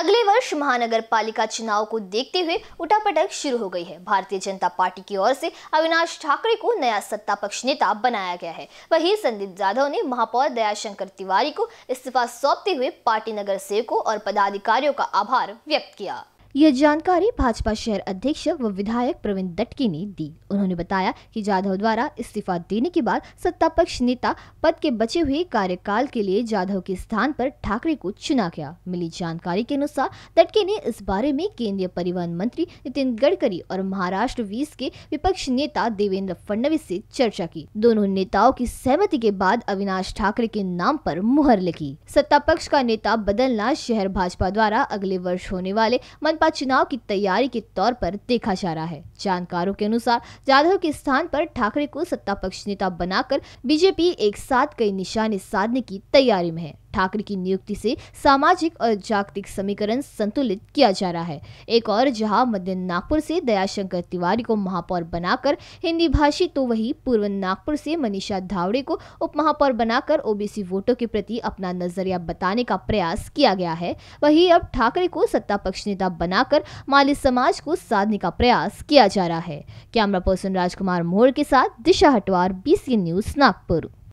अगले वर्ष महानगर पालिका चुनाव को देखते हुए उठापटक शुरू हो गई है भारतीय जनता पार्टी की ओर से अविनाश ठाकरे को नया सत्ता पक्ष नेता बनाया गया है वहीं संदीप जाधव ने महापौर दयाशंकर तिवारी को इस्तीफा सौंपते हुए पार्टी नगर सेवकों और पदाधिकारियों का आभार व्यक्त किया यह जानकारी भाजपा शहर अध्यक्ष व विधायक प्रवीण दटके ने दी उन्होंने बताया कि जाधव द्वारा इस्तीफा देने के बाद सत्ता पक्ष नेता पद के बचे हुए कार्यकाल के लिए जाधव के स्थान पर ठाकरे को चुना गया मिली जानकारी के अनुसार दटके ने इस बारे में केंद्रीय परिवहन मंत्री नितिन गडकरी और महाराष्ट्र वीस के विपक्ष नेता देवेंद्र फडणवीस ऐसी चर्चा की दोनों नेताओं की सहमति के बाद अविनाश ठाकरे के नाम आरोप मुहर लगी सत्ता पक्ष का नेता बदलना शहर भाजपा द्वारा अगले वर्ष होने वाले मंत्री विधानसभा चुनाव की तैयारी के तौर पर देखा जा रहा है जानकारों के अनुसार जाधव के स्थान पर ठाकरे को सत्ता पक्ष नेता बनाकर बीजेपी एक साथ कई निशाने साधने की तैयारी में है ठाकरे की नियुक्ति से सामाजिक और जागतिक समीकरण संतुलित किया जा रहा है एक और जहां मध्य नागपुर से दयाशंकर तिवारी को महापौर बनाकर हिंदी भाषी तो वही पूर्व नागपुर से मनीषा धावड़े को उप महापौर बनाकर ओबीसी वोटों के प्रति अपना नजरिया बताने का प्रयास किया गया है वही अब ठाकरे को सत्ता पक्ष नेता बनाकर माली समाज को साधने का प्रयास किया जा रहा है कैमरा पर्सन राजकुमार मोहर के साथ दिशा हटवार बीसी न्यूज नागपुर